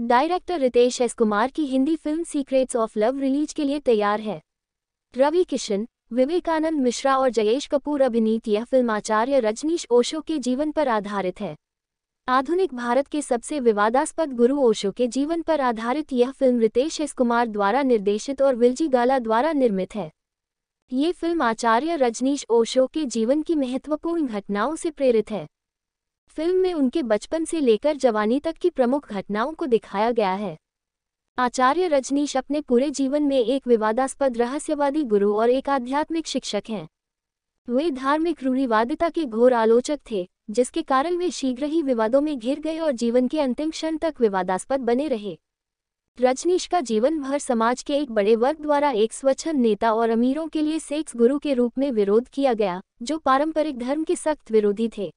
director Ritesh S Kumar की Hindi film secrets of love release के लिए तैयार है रवि किशन विवेकानंद मिश्रा और जयेश कपूर अभिनीत यह फिल्म आचार्य रजनीश ओशो के जीवन पर आधारित है आधुनिक भारत के सबसे विवादास्पद गुरु ओशो के जीवन पर आधारित यह फिल्म रितेश एस कुमार द्वारा निर्देशित और विलजी गाला द्वारा निर्मित है ये फिल्म आचार्य रजनीश ओशो के जीवन की महत्वपूर्ण घटनाओं से प्रेरित है फिल्म में उनके बचपन से लेकर जवानी तक की प्रमुख घटनाओं को दिखाया गया है आचार्य रजनीश अपने पूरे जीवन में एक विवादास्पद रहस्यवादी गुरु और एक आध्यात्मिक शिक्षक हैं वे धार्मिक रूढ़िवादिता के घोर आलोचक थे जिसके कारण वे शीघ्र ही विवादों में घिर गए और जीवन के अंतिम क्षण तक विवादास्पद बने रहे रजनीश का जीवन भर समाज के एक बड़े वर्ग द्वारा एक स्वच्छंद नेता और अमीरों के लिए सेक्स गुरु के रूप में विरोध किया गया जो पारंपरिक धर्म के सख्त विरोधी थे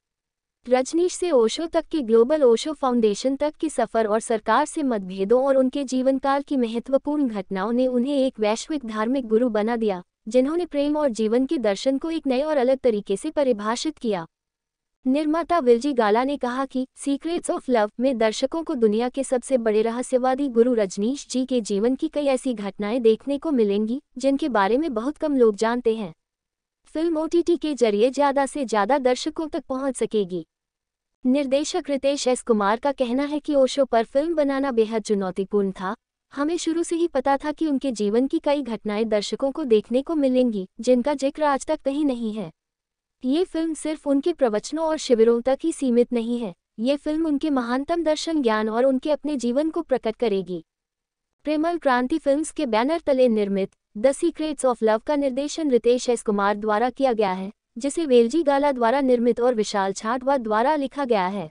रजनीश से ओशो तक की ग्लोबल ओशो फाउंडेशन तक की सफर और सरकार से मतभेदों और उनके जीवनकाल की महत्वपूर्ण घटनाओं ने उन्हें एक वैश्विक धार्मिक गुरु बना दिया जिन्होंने प्रेम और जीवन के दर्शन को एक नए और अलग तरीके से परिभाषित किया निर्माता विलजी गाला ने कहा कि सीक्रेट्स ऑफ लव में दर्शकों को दुनिया के सबसे बड़े रहस्यवादी गुरु रजनीश जी के जीवन की कई ऐसी घटनाएं देखने को मिलेंगी जिनके बारे में बहुत कम लोग जानते हैं फिल्म ओटीटी के जरिए ज्यादा से ज्यादा दर्शकों तक पहुंच सकेगी निर्देशक रितेश एस कुमार का कहना है कि ओशो पर फिल्म बनाना बेहद चुनौतीपूर्ण था हमें शुरू से ही पता था कि उनके जीवन की कई घटनाएं दर्शकों को देखने को मिलेंगी जिनका जिक्र आज तक कहीं नहीं है ये फिल्म सिर्फ उनके प्रवचनों और शिविरों तक ही सीमित नहीं है ये फिल्म उनके महानतम दर्शन ज्ञान और उनके अपने जीवन को प्रकट करेगी प्रेमल क्रांति फिल्म्स के बैनर तले निर्मित द सीक्रेट्स ऑफ लव का निर्देशन रितेश एस कुमार द्वारा किया गया है जिसे वेलजी गाला द्वारा निर्मित और विशाल छाटवा द्वारा लिखा गया है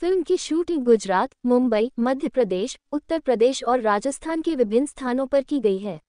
फिल्म की शूटिंग गुजरात मुंबई मध्य प्रदेश उत्तर प्रदेश और राजस्थान के विभिन्न स्थानों पर की गई है